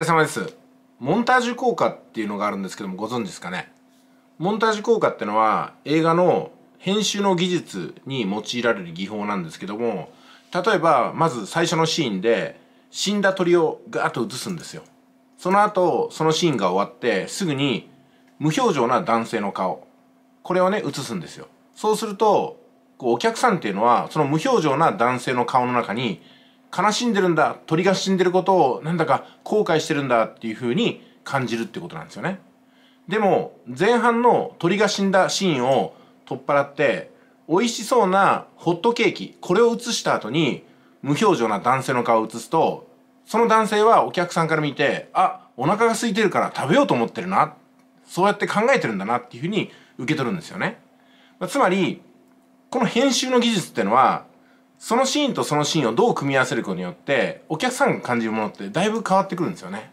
れ様です。モンタージュ効果っていうのがあるんですけどもご存知ですかねモンタージュ効果ってのは映画の編集の技術に用いられる技法なんですけども例えばまず最初のシーンで死んだ鳥をガーッと映すんですよその後そのシーンが終わってすぐに無表情な男性の顔これをね映すんですよそうするとこうお客さんっていうのはその無表情な男性の顔の中に悲しんでるんだ鳥が死んでることをなんだか後悔してるんだっていうふうに感じるってことなんですよねでも前半の鳥が死んだシーンを取っ払って美味しそうなホットケーキこれを映した後に無表情な男性の顔を映すとその男性はお客さんから見てあお腹が空いてるから食べようと思ってるなそうやって考えてるんだなっていうふうに受け取るんですよねつまりこの編集の技術ってのはそのシーンとそのシーンをどう組み合わせるかによってお客さんが感じるものってだいぶ変わってくるんですよね。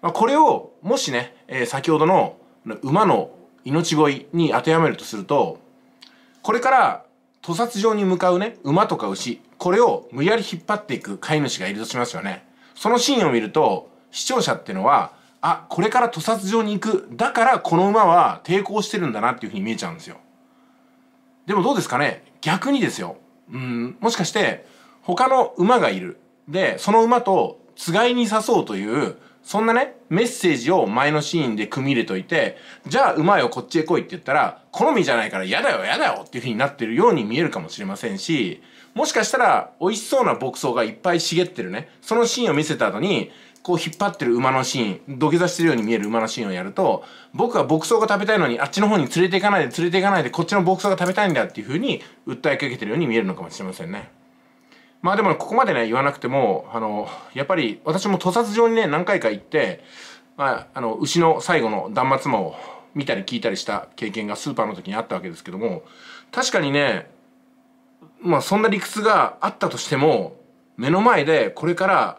まあ、これをもしね、えー、先ほどの馬の命乞いに当てはめるとするとこれから屠殺場に向かうね馬とか牛これを無理やり引っ張っていく飼い主がいるとしますよね。そのシーンを見ると視聴者っていうのはあこれから屠殺場に行くだからこの馬は抵抗してるんだなっていうふうに見えちゃうんですよ。でもどうですかね逆にですようんもしかして他の馬がいるでその馬とつがいにさそうというそんなね、メッセージを前のシーンで組み入れといて、じゃあうまいよこっちへ来いって言ったら、好みじゃないから嫌だよ嫌だよっていう風になってるように見えるかもしれませんし、もしかしたら美味しそうな牧草がいっぱい茂ってるね、そのシーンを見せた後に、こう引っ張ってる馬のシーン、土下座してるように見える馬のシーンをやると、僕は牧草が食べたいのに、あっちの方に連れていかないで連れていかないで、こっちの牧草が食べたいんだっていう風に訴えかけてるように見えるのかもしれませんね。まあでもここまでね言わなくてもあのやっぱり私も屠殺場にね何回か行って、まあ、あの牛の最後の断末魔を見たり聞いたりした経験がスーパーの時にあったわけですけども確かにねまあそんな理屈があったとしても目の前でこれから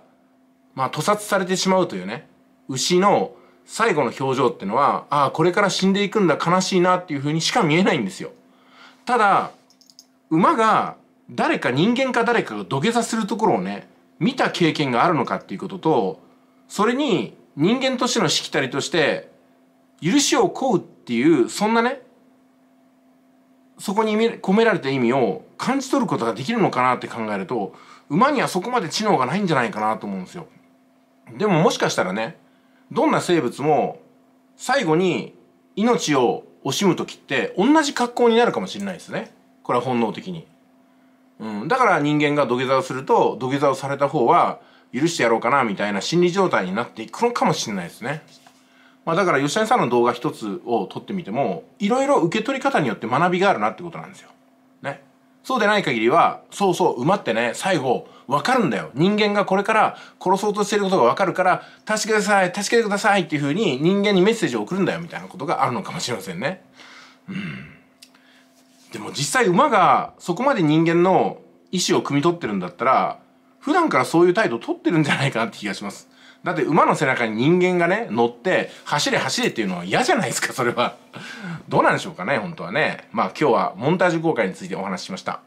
まあ屠殺されてしまうというね牛の最後の表情ってのはああこれから死んでいくんだ悲しいなっていうふうにしか見えないんですよ。ただ馬が誰か人間か誰かが土下座するところをね見た経験があるのかっていうこととそれに人間としてのしきたりとして許しを請うっていうそんなねそこに込められた意味を感じ取ることができるのかなって考えると馬にはそこまで知能がないんじゃないかなと思うんですよ。でももしかしたらねどんな生物も最後に命を惜しむ時って同じ格好になるかもしれないですね。これは本能的に。うん、だから人間が土下座をすると土下座をされた方は許してやろうかなみたいな心理状態になっていくのかもしれないですね。まあ、だから吉谷さんの動画一つを撮ってみてもいろいろ受け取り方によって学びがあるなってことなんですよ。ね。そうでない限りはそうそう埋まってね最後分かるんだよ人間がこれから殺そうとしてることが分かるから助けてください助けてくださいっていうふうに人間にメッセージを送るんだよみたいなことがあるのかもしれませんね。うんでも実際馬がそこまで人間の意思を汲み取ってるんだったら普段からそういう態度を取ってるんじゃないかなって気がしますだって馬の背中に人間がね乗って走れ走れっていうのは嫌じゃないですかそれはどうなんでしょうかね本当はねまあ今日はモンタージュ公開についてお話ししました